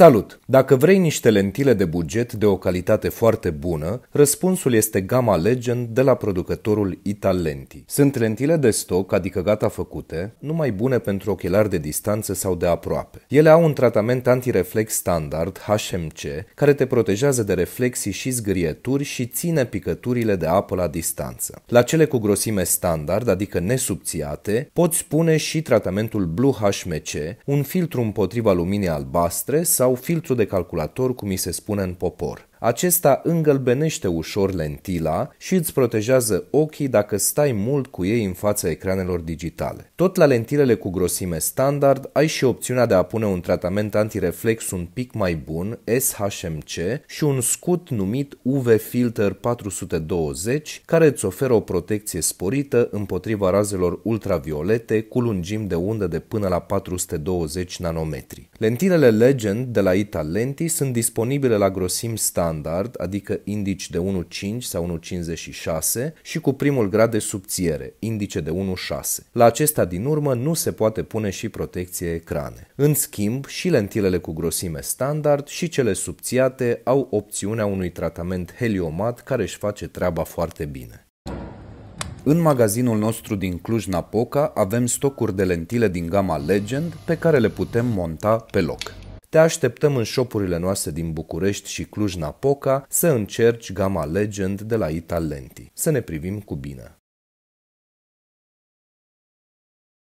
Salut! Dacă vrei niște lentile de buget de o calitate foarte bună, răspunsul este Gamma Legend de la producătorul Italenti. Sunt lentile de stoc, adică gata făcute, numai bune pentru ochelari de distanță sau de aproape. Ele au un tratament antireflex standard, HMC, care te protejează de reflexii și zgârieturi și ține picăturile de apă la distanță. La cele cu grosime standard, adică nesubțiate, poți pune și tratamentul Blue HMC, un filtru împotriva luminii albastre sau sau filtru de calculator, cum îi se spune în popor. Acesta îngălbenește ușor lentila și îți protejează ochii dacă stai mult cu ei în fața ecranelor digitale. Tot la lentilele cu grosime standard ai și opțiunea de a pune un tratament antireflex un pic mai bun, SHMC, și un scut numit UV Filter 420, care îți oferă o protecție sporită împotriva razelor ultraviolete cu lungim de undă de până la 420 nanometri. Lentilele Legend de la Italenti sunt disponibile la grosim standard standard, adică indici de 1,5 sau 1,56 și cu primul grad de subțiere, indice de 1,6. La acesta din urmă nu se poate pune și protecție ecrane. În schimb, și lentilele cu grosime standard și cele subțiate au opțiunea unui tratament heliomat care își face treaba foarte bine. În magazinul nostru din Cluj-Napoca avem stocuri de lentile din gama Legend pe care le putem monta pe loc. Te așteptăm în șopurile noastre din București și Cluj-Napoca să încerci gama Legend de la Italenti. Să ne privim cu bine!